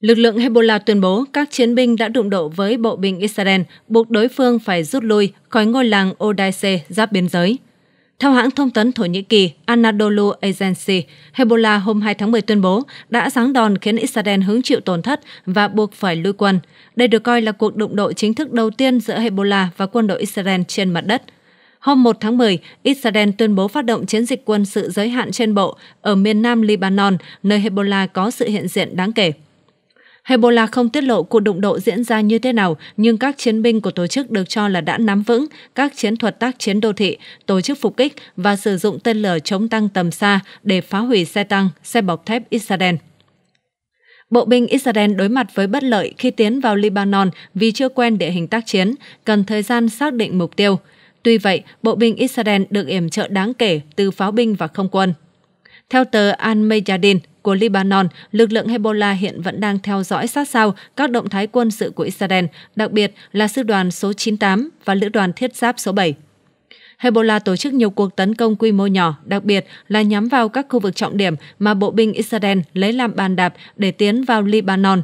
Lực lượng Hezbollah tuyên bố các chiến binh đã đụng độ với bộ binh Israel, buộc đối phương phải rút lui khỏi ngôi làng Odaise giáp biên giới. Theo hãng thông tấn Thổ Nhĩ Kỳ Anadolu Agency, Hezbollah hôm 2 tháng 10 tuyên bố đã giáng đòn khiến Israel hứng chịu tổn thất và buộc phải lui quân. Đây được coi là cuộc đụng độ chính thức đầu tiên giữa Hezbollah và quân đội Israel trên mặt đất. Hôm 1 tháng 10, Israel tuyên bố phát động chiến dịch quân sự giới hạn trên bộ ở miền nam Lebanon, nơi Hezbollah có sự hiện diện đáng kể. Hezbollah không tiết lộ cuộc đụng độ diễn ra như thế nào, nhưng các chiến binh của tổ chức được cho là đã nắm vững các chiến thuật tác chiến đô thị, tổ chức phục kích và sử dụng tên lửa chống tăng tầm xa để phá hủy xe tăng, xe bọc thép Israel. Bộ binh Israel đối mặt với bất lợi khi tiến vào Lebanon vì chưa quen địa hình tác chiến, cần thời gian xác định mục tiêu. Tuy vậy, bộ binh Israel được yểm trợ đáng kể từ pháo binh và không quân. Theo tờ Al-Mayadin của Lebanon, lực lượng Hezbollah hiện vẫn đang theo dõi sát sao các động thái quân sự của Israel, đặc biệt là sư đoàn số 98 và lữ đoàn thiết giáp số 7. Hezbollah tổ chức nhiều cuộc tấn công quy mô nhỏ, đặc biệt là nhắm vào các khu vực trọng điểm mà bộ binh Israel lấy làm bàn đạp để tiến vào Lebanon.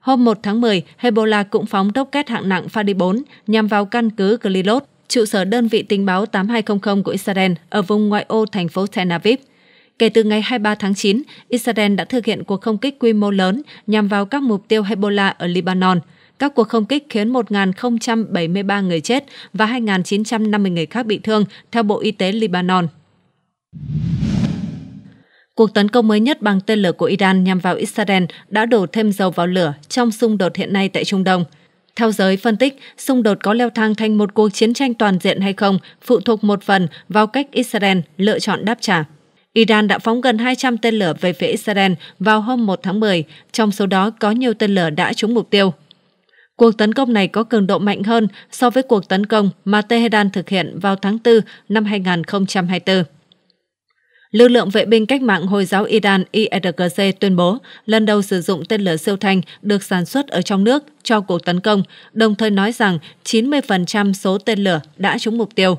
Hôm 1 tháng 10, Hezbollah cũng phóng rocket hạng nặng Fadi 4 nhằm vào căn cứ Glilot, trụ sở đơn vị tình báo 8200 của Israel ở vùng ngoại ô thành phố Tel Aviv – Kể từ ngày 23 tháng 9, Israel đã thực hiện cuộc không kích quy mô lớn nhằm vào các mục tiêu Hezbollah ở Lebanon. Các cuộc không kích khiến 1.073 người chết và 2.950 người khác bị thương, theo Bộ Y tế Lebanon. Cuộc tấn công mới nhất bằng tên lửa của Iran nhằm vào Israel đã đổ thêm dầu vào lửa trong xung đột hiện nay tại Trung Đông. Theo giới phân tích, xung đột có leo thang thành một cuộc chiến tranh toàn diện hay không phụ thuộc một phần vào cách Israel lựa chọn đáp trả. Iran đã phóng gần 200 tên lửa về phía Israel vào hôm 1 tháng 10, trong số đó có nhiều tên lửa đã trúng mục tiêu. Cuộc tấn công này có cường độ mạnh hơn so với cuộc tấn công mà Tehran thực hiện vào tháng 4 năm 2024. Lực lượng vệ binh cách mạng Hồi giáo Iran IRGC tuyên bố lần đầu sử dụng tên lửa siêu thanh được sản xuất ở trong nước cho cuộc tấn công, đồng thời nói rằng 90% số tên lửa đã trúng mục tiêu.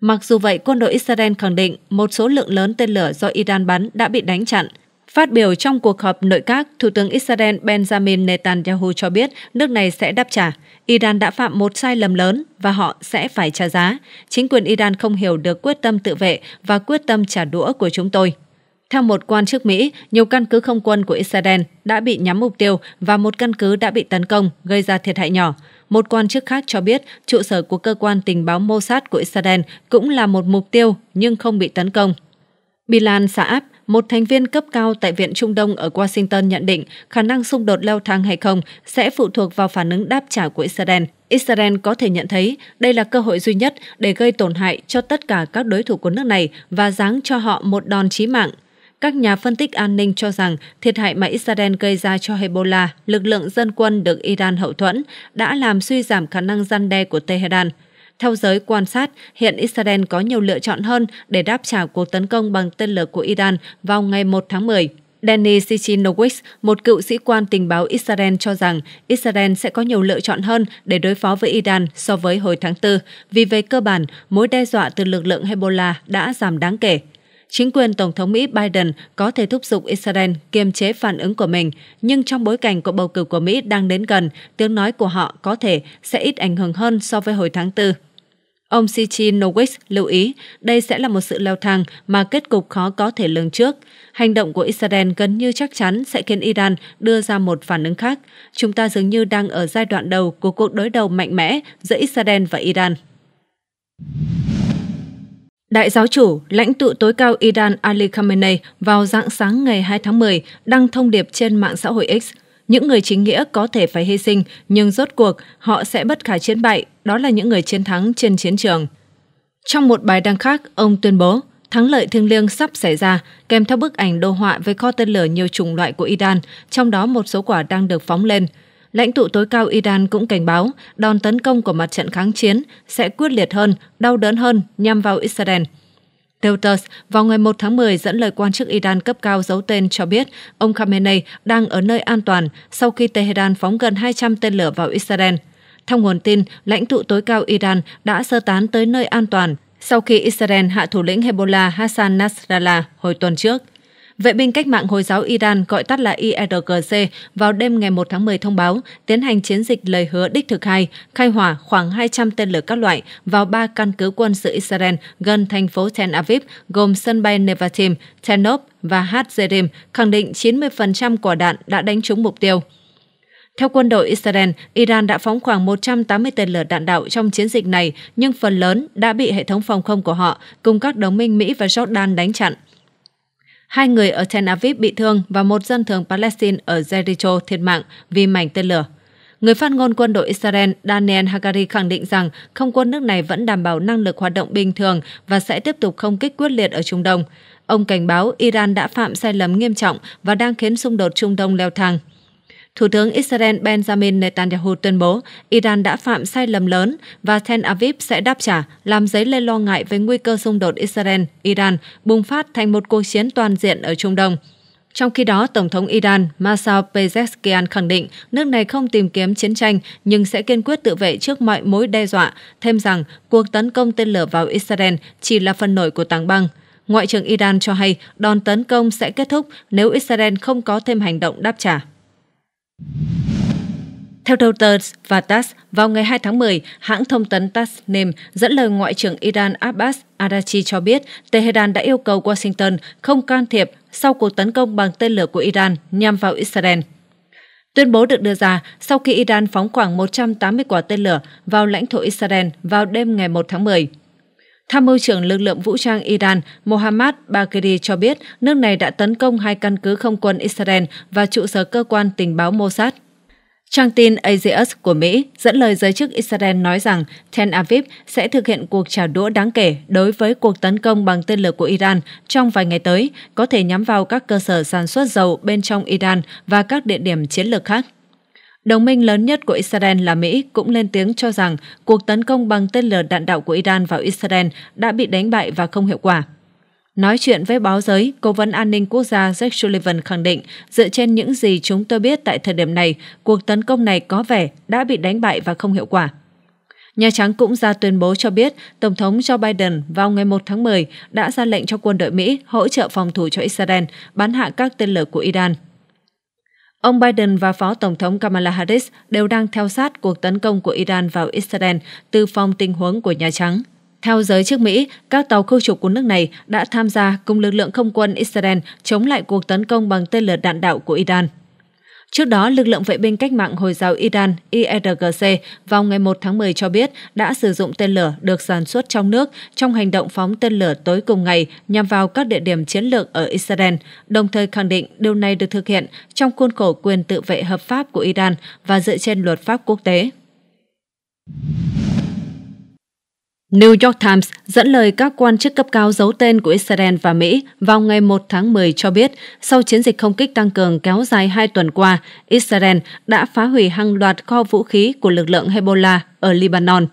Mặc dù vậy, quân đội Israel khẳng định một số lượng lớn tên lửa do Iran bắn đã bị đánh chặn. Phát biểu trong cuộc họp nội các, Thủ tướng Israel Benjamin Netanyahu cho biết nước này sẽ đáp trả. Iran đã phạm một sai lầm lớn và họ sẽ phải trả giá. Chính quyền Iran không hiểu được quyết tâm tự vệ và quyết tâm trả đũa của chúng tôi. Theo một quan chức Mỹ, nhiều căn cứ không quân của Israel đã bị nhắm mục tiêu và một căn cứ đã bị tấn công, gây ra thiệt hại nhỏ. Một quan chức khác cho biết trụ sở của cơ quan tình báo Mossad của Israel cũng là một mục tiêu nhưng không bị tấn công. Bilal Saab, một thành viên cấp cao tại Viện Trung Đông ở Washington nhận định khả năng xung đột leo thang hay không sẽ phụ thuộc vào phản ứng đáp trả của Israel. Israel có thể nhận thấy đây là cơ hội duy nhất để gây tổn hại cho tất cả các đối thủ của nước này và giáng cho họ một đòn chí mạng. Các nhà phân tích an ninh cho rằng thiệt hại mà Israel gây ra cho Hezbollah, lực lượng dân quân được Iran hậu thuẫn, đã làm suy giảm khả năng gian đe của Tehran. Theo giới quan sát, hiện Israel có nhiều lựa chọn hơn để đáp trả cuộc tấn công bằng tên lửa của Iran vào ngày 1 tháng 10. Danny Sichinowicz, một cựu sĩ quan tình báo Israel cho rằng Israel sẽ có nhiều lựa chọn hơn để đối phó với Iran so với hồi tháng 4, vì về cơ bản, mối đe dọa từ lực lượng Hezbollah đã giảm đáng kể chính quyền Tổng thống Mỹ Biden có thể thúc giục Israel kiềm chế phản ứng của mình, nhưng trong bối cảnh cuộc bầu cử của Mỹ đang đến gần, tiếng nói của họ có thể sẽ ít ảnh hưởng hơn so với hồi tháng 4. Ông Sichi Nowick lưu ý đây sẽ là một sự leo thang mà kết cục khó có thể lường trước. Hành động của Israel gần như chắc chắn sẽ khiến Iran đưa ra một phản ứng khác. Chúng ta dường như đang ở giai đoạn đầu của cuộc đối đầu mạnh mẽ giữa Israel và Iran. Đại giáo chủ, lãnh tụ tối cao Iran Ali Khamenei vào dạng sáng ngày 2 tháng 10 đăng thông điệp trên mạng xã hội X. Những người chính nghĩa có thể phải hy sinh, nhưng rốt cuộc họ sẽ bất khả chiến bại, đó là những người chiến thắng trên chiến trường. Trong một bài đăng khác, ông tuyên bố, thắng lợi thiêng liêng sắp xảy ra, kèm theo bức ảnh đồ họa với kho tên lửa nhiều chủng loại của Iran, trong đó một số quả đang được phóng lên – Lãnh tụ tối cao Iran cũng cảnh báo đòn tấn công của mặt trận kháng chiến sẽ quyết liệt hơn, đau đớn hơn nhằm vào Israel. Reuters vào ngày 1 tháng 10 dẫn lời quan chức Iran cấp cao giấu tên cho biết ông Khamenei đang ở nơi an toàn sau khi Tehran phóng gần 200 tên lửa vào Israel. Theo nguồn tin, lãnh tụ tối cao Iran đã sơ tán tới nơi an toàn sau khi Israel hạ thủ lĩnh Hezbollah Hassan Nasrallah hồi tuần trước. Vệ binh cách mạng Hồi giáo Iran gọi tắt là IRGC vào đêm ngày 1 tháng 10 thông báo tiến hành chiến dịch lời hứa đích thực hai, khai hỏa khoảng 200 tên lửa các loại vào ba căn cứ quân sự Israel gần thành phố Tel Aviv gồm sân bay Nevatim, Tenop và Hatzerim, khẳng định 90% quả đạn đã đánh trúng mục tiêu. Theo quân đội Israel, Iran đã phóng khoảng 180 tên lửa đạn đạo trong chiến dịch này, nhưng phần lớn đã bị hệ thống phòng không của họ cùng các đồng minh Mỹ và Jordan đánh chặn. Hai người ở Tel Aviv bị thương và một dân thường Palestine ở Jericho thiệt mạng vì mảnh tên lửa. Người phát ngôn quân đội Israel Daniel Hagari khẳng định rằng không quân nước này vẫn đảm bảo năng lực hoạt động bình thường và sẽ tiếp tục không kích quyết liệt ở Trung Đông. Ông cảnh báo Iran đã phạm sai lầm nghiêm trọng và đang khiến xung đột Trung Đông leo thang. Thủ tướng Israel Benjamin Netanyahu tuyên bố Iran đã phạm sai lầm lớn và Tel Aviv sẽ đáp trả, làm dấy lên lo ngại về nguy cơ xung đột Israel-Iran bùng phát thành một cuộc chiến toàn diện ở Trung Đông. Trong khi đó, Tổng thống Iran Massoud Pezeshkian khẳng định nước này không tìm kiếm chiến tranh nhưng sẽ kiên quyết tự vệ trước mọi mối đe dọa, thêm rằng cuộc tấn công tên lửa vào Israel chỉ là phần nổi của tảng băng. Ngoại trưởng Iran cho hay đòn tấn công sẽ kết thúc nếu Israel không có thêm hành động đáp trả. Theo Reuters và TASS, vào ngày 2 tháng 10, hãng thông tấn Tasnim dẫn lời Ngoại trưởng Iran Abbas Arachi cho biết Tehran đã yêu cầu Washington không can thiệp sau cuộc tấn công bằng tên lửa của Iran nhằm vào Israel. Tuyên bố được đưa ra sau khi Iran phóng khoảng 180 quả tên lửa vào lãnh thổ Israel vào đêm ngày 1 tháng 10. Tham mưu trưởng lực lượng vũ trang Iran Mohammad Bagheri cho biết nước này đã tấn công hai căn cứ không quân Israel và trụ sở cơ quan tình báo Mossad. Trang tin Axios của Mỹ dẫn lời giới chức Israel nói rằng Tel Aviv sẽ thực hiện cuộc trả đũa đáng kể đối với cuộc tấn công bằng tên lửa của Iran trong vài ngày tới, có thể nhắm vào các cơ sở sản xuất dầu bên trong Iran và các địa điểm chiến lược khác. Đồng minh lớn nhất của Israel là Mỹ cũng lên tiếng cho rằng cuộc tấn công bằng tên lửa đạn đạo của Iran vào Israel đã bị đánh bại và không hiệu quả. Nói chuyện với báo giới, Cố vấn An ninh Quốc gia Jack Sullivan khẳng định, dựa trên những gì chúng tôi biết tại thời điểm này, cuộc tấn công này có vẻ đã bị đánh bại và không hiệu quả. Nhà Trắng cũng ra tuyên bố cho biết Tổng thống Joe Biden vào ngày 1 tháng 10 đã ra lệnh cho quân đội Mỹ hỗ trợ phòng thủ cho Israel bắn hạ các tên lửa của Iran – Ông Biden và Phó Tổng thống Kamala Harris đều đang theo sát cuộc tấn công của Iran vào Israel từ phòng tình huống của Nhà Trắng. Theo giới chức Mỹ, các tàu khu trục của nước này đã tham gia cùng lực lượng không quân Israel chống lại cuộc tấn công bằng tên lửa đạn đạo của Iran. Trước đó, lực lượng vệ binh cách mạng Hồi giáo Iran IRGC e vào ngày 1 tháng 10 cho biết đã sử dụng tên lửa được sản xuất trong nước trong hành động phóng tên lửa tối cùng ngày nhằm vào các địa điểm chiến lược ở Israel, đồng thời khẳng định điều này được thực hiện trong khuôn khổ quyền tự vệ hợp pháp của Iran và dựa trên luật pháp quốc tế. New York Times dẫn lời các quan chức cấp cao giấu tên của Israel và Mỹ vào ngày 1 tháng 10 cho biết, sau chiến dịch không kích tăng cường kéo dài hai tuần qua, Israel đã phá hủy hàng loạt kho vũ khí của lực lượng Hezbollah ở Lebanon.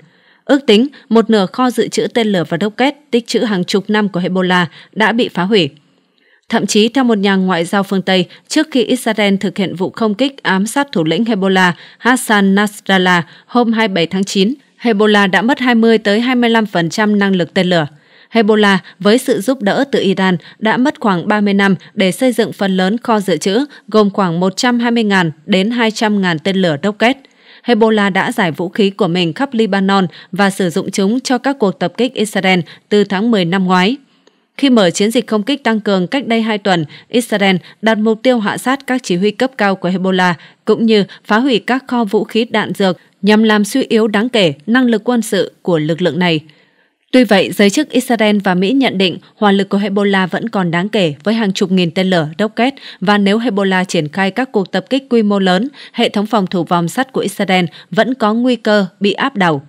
Ước tính, một nửa kho dự trữ tên lửa và rocket tích trữ hàng chục năm của Hezbollah đã bị phá hủy. Thậm chí, theo một nhà ngoại giao phương Tây, trước khi Israel thực hiện vụ không kích ám sát thủ lĩnh Hezbollah Hassan Nasrallah hôm 27 tháng 9, Hezbollah đã mất 20 tới 25% năng lực tên lửa. Hezbollah với sự giúp đỡ từ Iran đã mất khoảng 30 năm để xây dựng phần lớn kho dự trữ gồm khoảng 120.000 đến 200.000 tên lửa rocket. Hezbollah đã giải vũ khí của mình khắp Lebanon và sử dụng chúng cho các cuộc tập kích Israel từ tháng 10 năm ngoái. Khi mở chiến dịch không kích tăng cường cách đây 2 tuần, Israel đặt mục tiêu hạ sát các chỉ huy cấp cao của Hezbollah, cũng như phá hủy các kho vũ khí đạn dược nhằm làm suy yếu đáng kể năng lực quân sự của lực lượng này. Tuy vậy, giới chức Israel và Mỹ nhận định hỏa lực của Hezbollah vẫn còn đáng kể với hàng chục nghìn tên lửa, rocket và nếu Hezbollah triển khai các cuộc tập kích quy mô lớn, hệ thống phòng thủ vòng sắt của Israel vẫn có nguy cơ bị áp đảo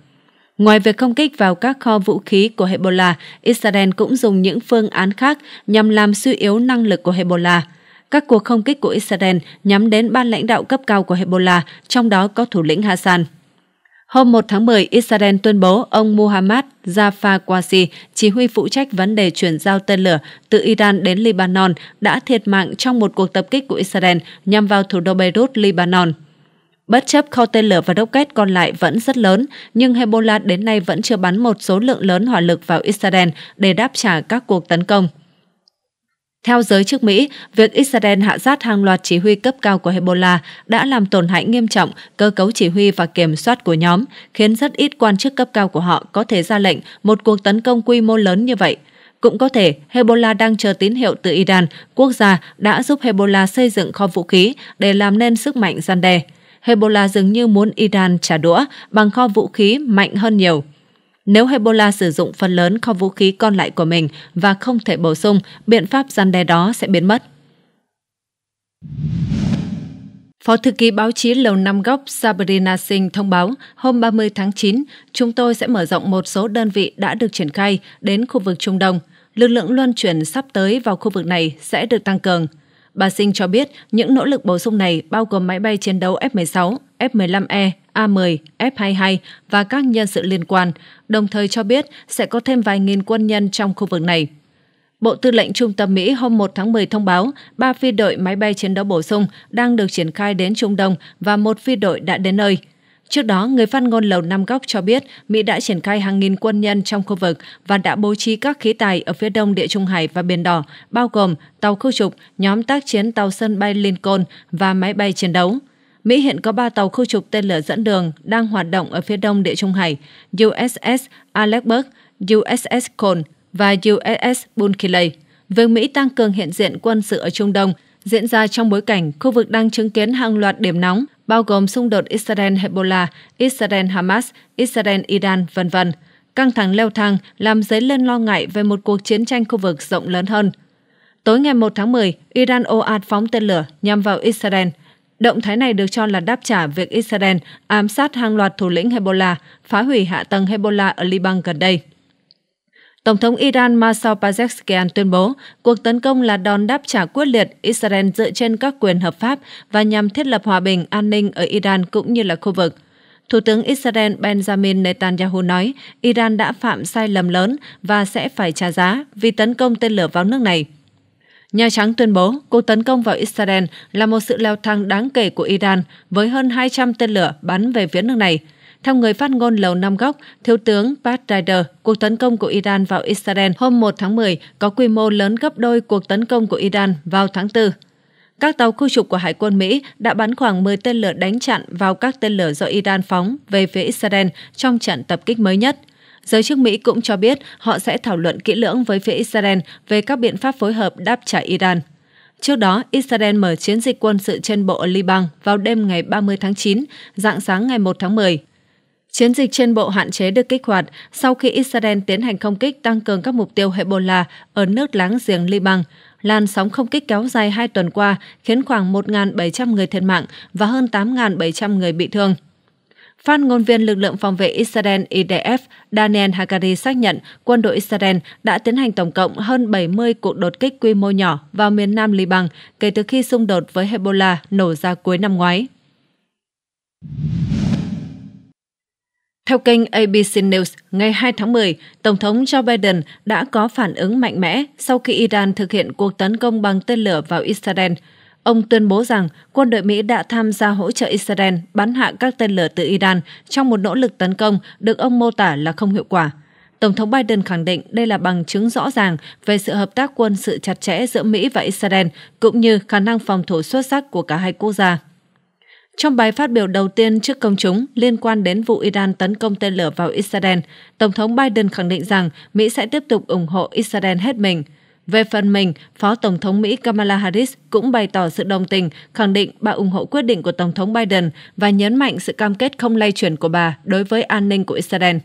Ngoài việc không kích vào các kho vũ khí của Hezbollah, Israel cũng dùng những phương án khác nhằm làm suy yếu năng lực của Hezbollah. Các cuộc không kích của Israel nhắm đến ban lãnh đạo cấp cao của Hezbollah, trong đó có thủ lĩnh Hassan. Hôm 1 tháng 10, Israel tuyên bố ông Muhammad Jafar Quasi, chỉ huy phụ trách vấn đề chuyển giao tên lửa từ Iran đến Lebanon, đã thiệt mạng trong một cuộc tập kích của Israel nhằm vào thủ đô Beirut, Lebanon. Bất chấp kho tên lửa và rocket còn lại vẫn rất lớn, nhưng Hezbollah đến nay vẫn chưa bắn một số lượng lớn hỏa lực vào Israel để đáp trả các cuộc tấn công. Theo giới chức Mỹ, việc Israel hạ sát hàng loạt chỉ huy cấp cao của Hezbollah đã làm tổn hại nghiêm trọng cơ cấu chỉ huy và kiểm soát của nhóm, khiến rất ít quan chức cấp cao của họ có thể ra lệnh một cuộc tấn công quy mô lớn như vậy. Cũng có thể Hezbollah đang chờ tín hiệu từ Iran, quốc gia đã giúp Hezbollah xây dựng kho vũ khí để làm nên sức mạnh gian đe. Hezbollah dường như muốn Iran trả đũa bằng kho vũ khí mạnh hơn nhiều. Nếu Hezbollah sử dụng phần lớn kho vũ khí còn lại của mình và không thể bổ sung, biện pháp gian đe đó sẽ biến mất. Phó thư ký báo chí Lầu Năm Góc Sabrina Singh thông báo hôm 30 tháng 9, chúng tôi sẽ mở rộng một số đơn vị đã được triển khai đến khu vực Trung Đông. Lực lượng luân chuyển sắp tới vào khu vực này sẽ được tăng cường. Bà Sinh cho biết những nỗ lực bổ sung này bao gồm máy bay chiến đấu F-16, F-15E, A-10, F-22 và các nhân sự liên quan, đồng thời cho biết sẽ có thêm vài nghìn quân nhân trong khu vực này. Bộ Tư lệnh Trung tâm Mỹ hôm 1 tháng 10 thông báo ba phi đội máy bay chiến đấu bổ sung đang được triển khai đến Trung Đông và một phi đội đã đến nơi – Trước đó, người phát ngôn Lầu Năm Góc cho biết Mỹ đã triển khai hàng nghìn quân nhân trong khu vực và đã bố trí các khí tài ở phía đông Địa Trung Hải và Biển Đỏ, bao gồm tàu khu trục, nhóm tác chiến tàu sân bay Lincoln và máy bay chiến đấu. Mỹ hiện có 3 tàu khu trục tên lửa dẫn đường đang hoạt động ở phía đông Địa Trung Hải, USS Aleksberg, USS Cole và USS Bunkeley. Việc Mỹ tăng cường hiện diện quân sự ở Trung Đông diễn ra trong bối cảnh khu vực đang chứng kiến hàng loạt điểm nóng bao gồm xung đột Israel-Hezbollah, Israel-Hamas, Israel-Iran, v.v. Căng thẳng leo thang làm dấy lên lo ngại về một cuộc chiến tranh khu vực rộng lớn hơn. Tối ngày 1 tháng 10, Iran ồ ạt phóng tên lửa nhằm vào Israel. Động thái này được cho là đáp trả việc Israel ám sát hàng loạt thủ lĩnh Hezbollah, phá hủy hạ tầng Hezbollah ở Liban gần đây. Tổng thống Iran Massoud Pezeshkian tuyên bố cuộc tấn công là đòn đáp trả quyết liệt Israel dựa trên các quyền hợp pháp và nhằm thiết lập hòa bình, an ninh ở Iran cũng như là khu vực. Thủ tướng Israel Benjamin Netanyahu nói Iran đã phạm sai lầm lớn và sẽ phải trả giá vì tấn công tên lửa vào nước này. Nhà Trắng tuyên bố cuộc tấn công vào Israel là một sự leo thang đáng kể của Iran với hơn 200 tên lửa bắn về phía nước này – theo người phát ngôn Lầu Năm Góc, Thiếu tướng Pat Ryder, cuộc tấn công của Iran vào Israel hôm 1 tháng 10 có quy mô lớn gấp đôi cuộc tấn công của Iran vào tháng 4. Các tàu khu trục của Hải quân Mỹ đã bắn khoảng 10 tên lửa đánh chặn vào các tên lửa do Iran phóng về phía Israel trong trận tập kích mới nhất. Giới chức Mỹ cũng cho biết họ sẽ thảo luận kỹ lưỡng với phía Israel về các biện pháp phối hợp đáp trả Iran. Trước đó, Israel mở chiến dịch quân sự trên bộ ở Liban vào đêm ngày 30 tháng 9, dạng sáng ngày 1 tháng 10. Chiến dịch trên bộ hạn chế được kích hoạt sau khi Israel tiến hành không kích tăng cường các mục tiêu Hezbollah ở nước láng giềng Liban. Làn sóng không kích kéo dài hai tuần qua khiến khoảng 1.700 người thiệt mạng và hơn 8.700 người bị thương. Phát ngôn viên lực lượng phòng vệ Israel IDF Daniel Hagari xác nhận quân đội Israel đã tiến hành tổng cộng hơn 70 cuộc đột kích quy mô nhỏ vào miền nam Liban kể từ khi xung đột với Hezbollah nổ ra cuối năm ngoái. Theo kênh ABC News, ngày 2 tháng 10, Tổng thống Joe Biden đã có phản ứng mạnh mẽ sau khi Iran thực hiện cuộc tấn công bằng tên lửa vào Israel. Ông tuyên bố rằng quân đội Mỹ đã tham gia hỗ trợ Israel bắn hạ các tên lửa từ Iran trong một nỗ lực tấn công được ông mô tả là không hiệu quả. Tổng thống Biden khẳng định đây là bằng chứng rõ ràng về sự hợp tác quân sự chặt chẽ giữa Mỹ và Israel, cũng như khả năng phòng thủ xuất sắc của cả hai quốc gia. Trong bài phát biểu đầu tiên trước công chúng liên quan đến vụ Iran tấn công tên lửa vào Israel, Tổng thống Biden khẳng định rằng Mỹ sẽ tiếp tục ủng hộ Israel hết mình. Về phần mình, Phó Tổng thống Mỹ Kamala Harris cũng bày tỏ sự đồng tình, khẳng định bà ủng hộ quyết định của Tổng thống Biden và nhấn mạnh sự cam kết không lay chuyển của bà đối với an ninh của Israel.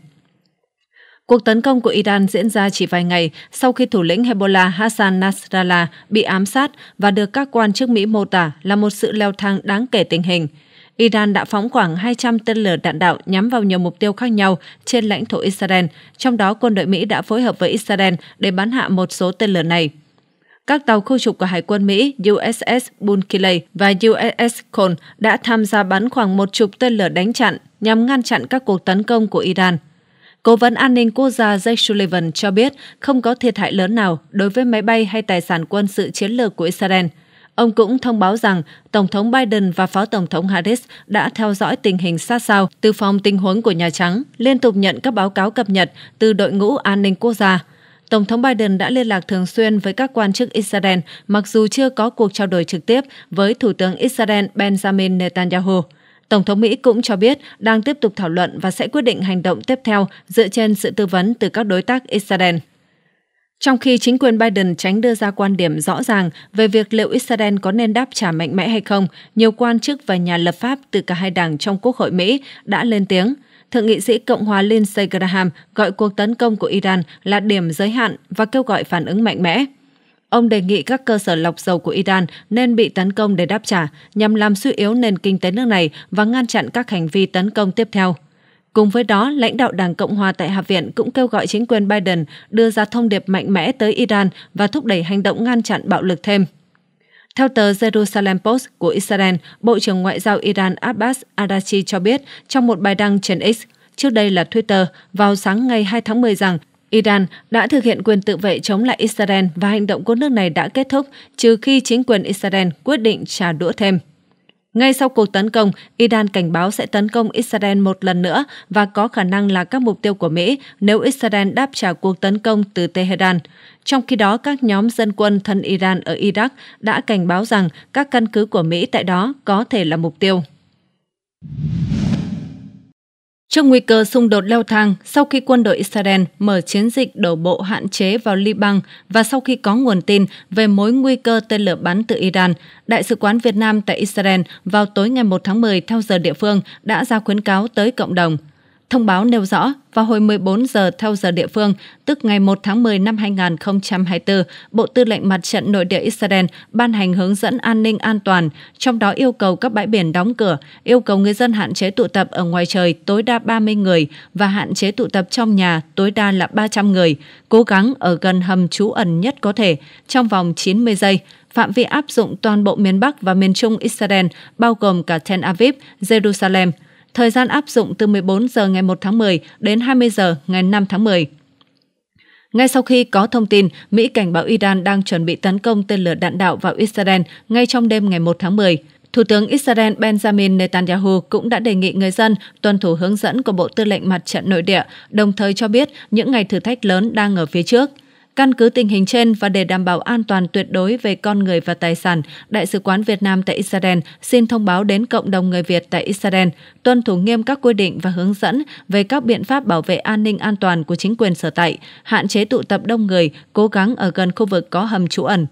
Cuộc tấn công của Iran diễn ra chỉ vài ngày sau khi thủ lĩnh Hezbollah Hassan Nasrallah bị ám sát và được các quan chức Mỹ mô tả là một sự leo thang đáng kể tình hình – Iran đã phóng khoảng 200 tên lửa đạn đạo nhắm vào nhiều mục tiêu khác nhau trên lãnh thổ Israel, trong đó quân đội Mỹ đã phối hợp với Israel để bắn hạ một số tên lửa này. Các tàu khu trục của Hải quân Mỹ USS Bulkeley và USS Cole đã tham gia bắn khoảng một chục tên lửa đánh chặn nhằm ngăn chặn các cuộc tấn công của Iran. Cố vấn an ninh quốc gia Jake Sullivan cho biết không có thiệt hại lớn nào đối với máy bay hay tài sản quân sự chiến lược của Israel – Ông cũng thông báo rằng Tổng thống Biden và Phó Tổng thống Harris đã theo dõi tình hình sát sao từ phòng tình huống của Nhà Trắng, liên tục nhận các báo cáo cập nhật từ đội ngũ an ninh quốc gia. Tổng thống Biden đã liên lạc thường xuyên với các quan chức Israel, mặc dù chưa có cuộc trao đổi trực tiếp với Thủ tướng Israel Benjamin Netanyahu. Tổng thống Mỹ cũng cho biết đang tiếp tục thảo luận và sẽ quyết định hành động tiếp theo dựa trên sự tư vấn từ các đối tác Israel. Trong khi chính quyền Biden tránh đưa ra quan điểm rõ ràng về việc liệu Israel có nên đáp trả mạnh mẽ hay không, nhiều quan chức và nhà lập pháp từ cả hai đảng trong Quốc hội Mỹ đã lên tiếng. Thượng nghị sĩ Cộng hòa Lindsey Graham gọi cuộc tấn công của Iran là điểm giới hạn và kêu gọi phản ứng mạnh mẽ. Ông đề nghị các cơ sở lọc dầu của Iran nên bị tấn công để đáp trả, nhằm làm suy yếu nền kinh tế nước này và ngăn chặn các hành vi tấn công tiếp theo. Cùng với đó, lãnh đạo Đảng Cộng hòa tại Hạ viện cũng kêu gọi chính quyền Biden đưa ra thông điệp mạnh mẽ tới Iran và thúc đẩy hành động ngăn chặn bạo lực thêm. Theo tờ Jerusalem Post của Israel, Bộ trưởng Ngoại giao Iran Abbas Arachi cho biết trong một bài đăng trên X, trước đây là Twitter, vào sáng ngày 2 tháng 10 rằng Iran đã thực hiện quyền tự vệ chống lại Israel và hành động của nước này đã kết thúc trừ khi chính quyền Israel quyết định trả đũa thêm. Ngay sau cuộc tấn công, Iran cảnh báo sẽ tấn công Israel một lần nữa và có khả năng là các mục tiêu của Mỹ nếu Israel đáp trả cuộc tấn công từ Tehran. Trong khi đó, các nhóm dân quân thân Iran ở Iraq đã cảnh báo rằng các căn cứ của Mỹ tại đó có thể là mục tiêu. Trước nguy cơ xung đột leo thang sau khi quân đội Israel mở chiến dịch đổ bộ hạn chế vào Liban và sau khi có nguồn tin về mối nguy cơ tên lửa bắn từ Iran, Đại sứ quán Việt Nam tại Israel vào tối ngày 1 tháng 10 theo giờ địa phương đã ra khuyến cáo tới cộng đồng – Thông báo nêu rõ, vào hồi 14 giờ theo giờ địa phương, tức ngày 1 tháng 10 năm 2024, Bộ Tư lệnh Mặt trận Nội địa Israel ban hành hướng dẫn an ninh an toàn, trong đó yêu cầu các bãi biển đóng cửa, yêu cầu người dân hạn chế tụ tập ở ngoài trời tối đa 30 người và hạn chế tụ tập trong nhà tối đa là 300 người, cố gắng ở gần hầm trú ẩn nhất có thể trong vòng 90 giây phạm vi áp dụng toàn bộ miền Bắc và miền Trung Israel, bao gồm cả Tel Aviv, Jerusalem – thời gian áp dụng từ 14 giờ ngày 1 tháng 10 đến 20 giờ ngày 5 tháng 10. Ngay sau khi có thông tin, Mỹ cảnh báo Iran đang chuẩn bị tấn công tên lửa đạn đạo vào Israel ngay trong đêm ngày 1 tháng 10. Thủ tướng Israel Benjamin Netanyahu cũng đã đề nghị người dân tuân thủ hướng dẫn của Bộ Tư lệnh Mặt trận Nội địa, đồng thời cho biết những ngày thử thách lớn đang ở phía trước – Căn cứ tình hình trên và để đảm bảo an toàn tuyệt đối về con người và tài sản, Đại sứ quán Việt Nam tại Israel xin thông báo đến cộng đồng người Việt tại Israel tuân thủ nghiêm các quy định và hướng dẫn về các biện pháp bảo vệ an ninh an toàn của chính quyền sở tại, hạn chế tụ tập đông người, cố gắng ở gần khu vực có hầm trú ẩn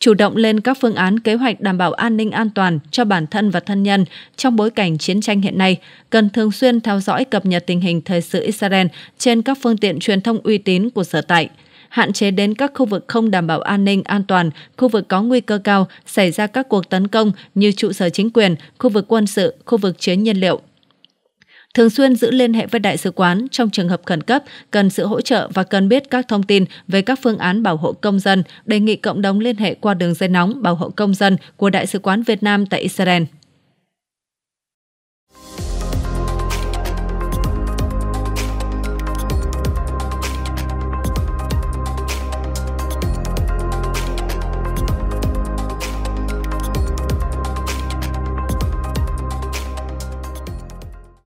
chủ động lên các phương án kế hoạch đảm bảo an ninh an toàn cho bản thân và thân nhân trong bối cảnh chiến tranh hiện nay, cần thường xuyên theo dõi cập nhật tình hình thời sự Israel trên các phương tiện truyền thông uy tín của sở tại hạn chế đến các khu vực không đảm bảo an ninh an toàn, khu vực có nguy cơ cao xảy ra các cuộc tấn công như trụ sở chính quyền, khu vực quân sự, khu vực chứa nhiên liệu thường xuyên giữ liên hệ với đại sứ quán trong trường hợp khẩn cấp, cần sự hỗ trợ và cần biết các thông tin về các phương án bảo hộ công dân, đề nghị cộng đồng liên hệ qua đường dây nóng bảo hộ công dân của Đại sứ quán Việt Nam tại Israel.